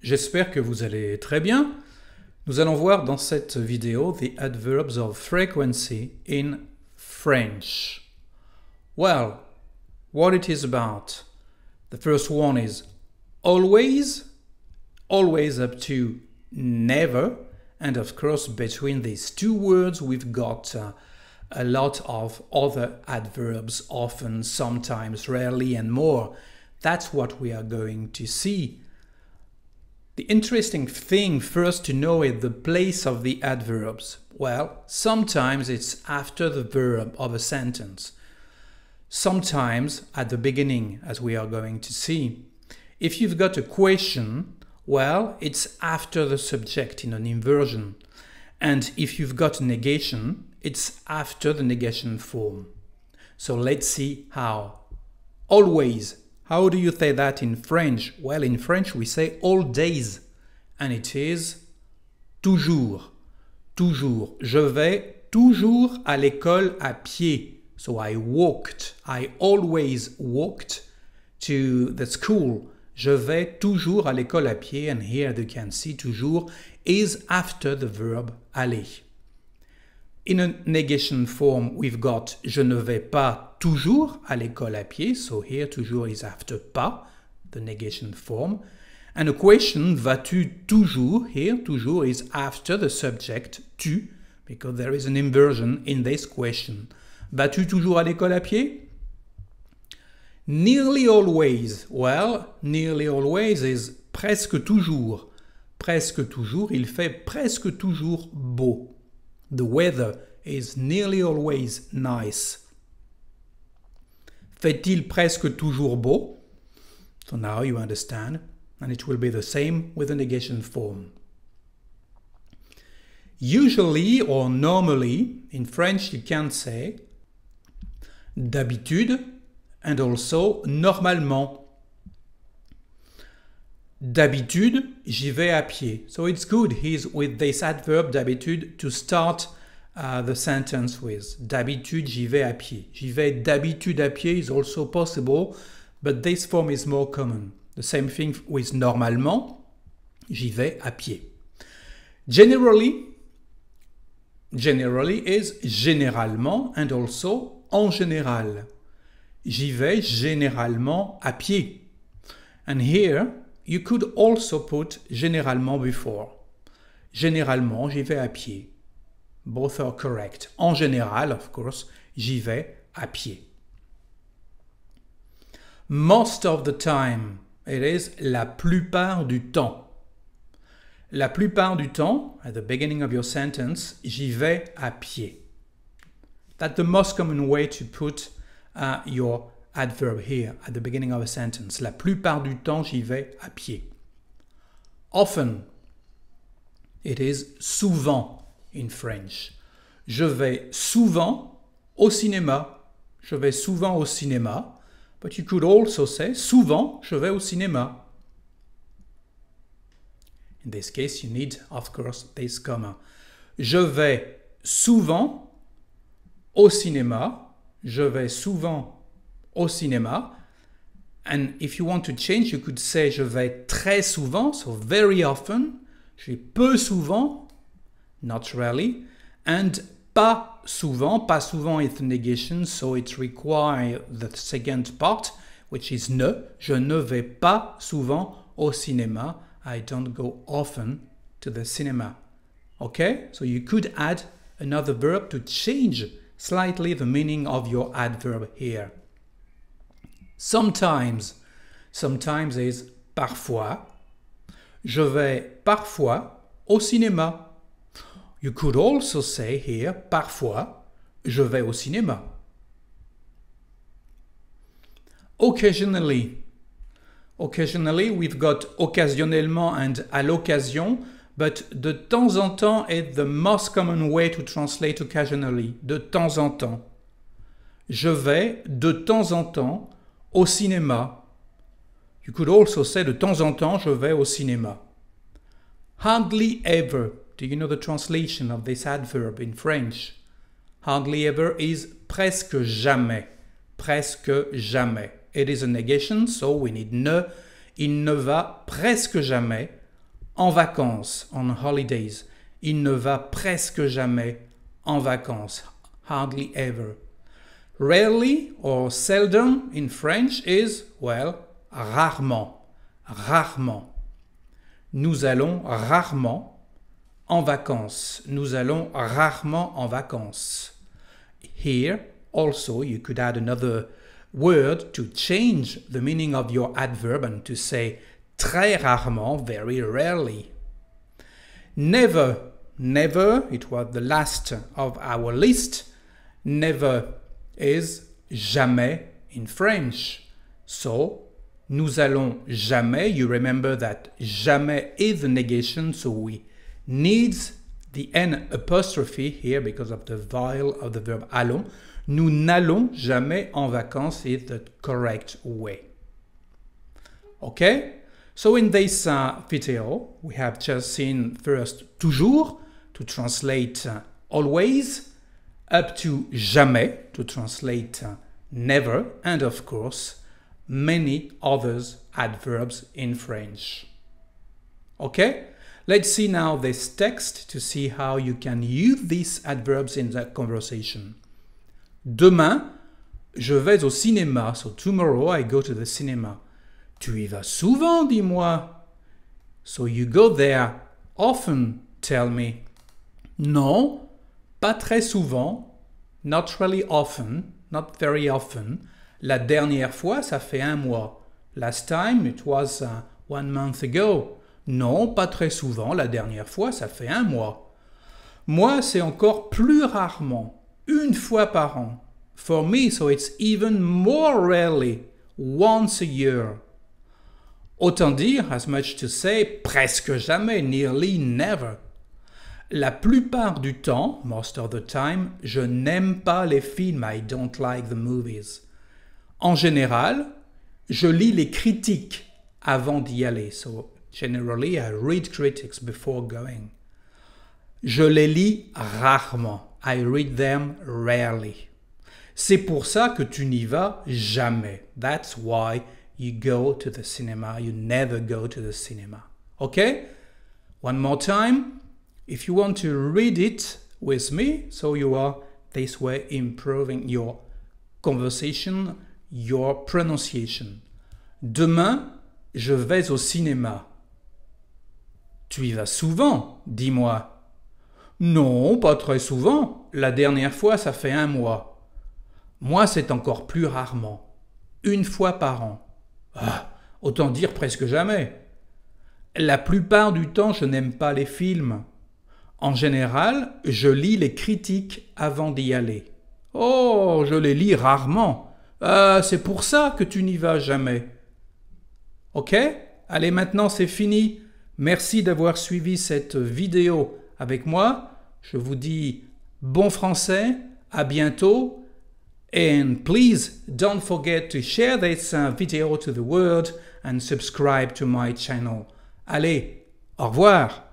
j'espère que vous allez très bien. Nous allons voir dans cette vidéo the adverbs of frequency in French. Well, what it is about. The first one is always, always up to never, and of course between these two words we've got uh, a lot of other adverbs, often, sometimes, rarely, and more. That's what we are going to see the interesting thing first to know is the place of the adverbs. Well, sometimes it's after the verb of a sentence, sometimes at the beginning, as we are going to see. If you've got a question, well, it's after the subject in an inversion. And if you've got a negation, it's after the negation form. So let's see how. Always how do you say that in French? Well, in French we say all days, and it is toujours. Toujours. Je vais toujours à l'école à pied. So I walked. I always walked to the school. Je vais toujours à l'école à pied, and here you can see toujours is after the verb aller. In a negation form, we've got je ne vais pas toujours à l'école à pied. So here, toujours is after pas, the negation form. And a question, vas-tu toujours? Here, toujours is after the subject tu, because there is an inversion in this question. Vas-tu toujours à l'école à pied? Nearly always. Well, nearly always is presque toujours. Presque toujours, il fait presque toujours beau. The weather is nearly always nice. Fait-il presque toujours beau? So now you understand, and it will be the same with the negation form. Usually or normally, in French you can say d'habitude and also normalement. D'habitude, j'y vais à pied. So it's good he's with this adverb d'habitude to start uh, the sentence with. D'habitude, j'y vais à pied. J'y vais d'habitude à pied is also possible, but this form is more common. The same thing with normalement, j'y vais à pied. Generally, generally is généralement and also en général. J'y vais généralement à pied. And here, You could also put généralement before. Généralement, j'y vais à pied. Both are correct. En général, of course, j'y vais à pied. Most of the time. It is la plupart du temps. La plupart du temps, at the beginning of your sentence, j'y vais à pied. That's the most common way to put uh, your adverb here at the beginning of a sentence. La plupart du temps, j'y vais à pied. Often. It is souvent in French. Je vais souvent au cinéma. Je vais souvent au cinéma. But you could also say souvent je vais au cinéma. In this case, you need, of course, this comma. Je vais souvent au cinéma. Je vais souvent au cinéma. And if you want to change, you could say je vais très souvent, so very often, je vais peu souvent, not rarely, and pas souvent, pas souvent is negation, so it requires the second part, which is ne. Je ne vais pas souvent au cinéma. I don't go often to the cinema. Okay? So you could add another verb to change slightly the meaning of your adverb here. sometimes. Sometimes is parfois. Je vais parfois au cinéma. You could also say here parfois je vais au cinéma. Occasionally. Occasionally, we've got occasionnellement and à l'occasion, but de temps en temps is the most common way to translate occasionally, de temps en temps. Je vais de temps en temps au cinéma. You could also say de temps en temps je vais au cinéma. Hardly ever. Do you know the translation of this adverb in French? Hardly ever is presque jamais. Presque jamais. It is a negation, so we need ne. Il ne va presque jamais en vacances, on holidays. Il ne va presque jamais en vacances. Hardly ever. Rarely or seldom in French is, well, rarement. Rarement. Nous allons rarement en vacances. Nous allons rarement en vacances. Here, also, you could add another word to change the meaning of your adverb and to say très rarement, very rarely. Never, never, it was the last of our list. Never is jamais in French. So, nous allons jamais, you remember that jamais is the negation, so we needs the N apostrophe here because of the vowel of the verb allons. Nous n'allons jamais en vacances is the correct way. Okay? So in this uh, video, we have just seen first toujours to translate uh, always, up to jamais to translate uh, never, and of course, many others adverbs in French. Okay? Let's see now this text to see how you can use these adverbs in that conversation. Demain, je vais au cinéma. So tomorrow I go to the cinema. Tu y vas souvent, dis-moi. So you go there often, tell me. Non, Pas très souvent, not really often, not very often. La dernière fois, ça fait un mois. Last time, it was uh, one month ago. Non, pas très souvent. La dernière fois, ça fait un mois. Moi, c'est encore plus rarement. Une fois par an. For me, so it's even more rarely. Once a year. Autant dire, as much to say, presque jamais, nearly never la plupart du temps, most of the time, je n'aime pas les films, I don't like the movies. En général, je lis les critiques avant d'y aller. So generally I read critics before going. Je les lis rarement. I read them rarely. C'est pour ça que tu n'y vas jamais. That's why you go to the cinema. You never go to the cinema. Okay? One more time. If you want to read it with me, so you are this way improving your conversation, your pronunciation. Demain, je vais au cinéma. Tu y vas souvent, dis-moi. Non, pas très souvent. La dernière fois, ça fait un mois. Moi, c'est encore plus rarement. Une fois par an. Ah, autant dire presque jamais. La plupart du temps, je n'aime pas les films. En général, je lis les critiques avant d'y aller. Oh, je les lis rarement. Euh, c'est pour ça que tu n'y vas jamais. Ok Allez, maintenant c'est fini. Merci d'avoir suivi cette vidéo avec moi. Je vous dis bon français, à bientôt. And please don't forget to share this uh, video to the world and subscribe to my channel. Allez, au revoir.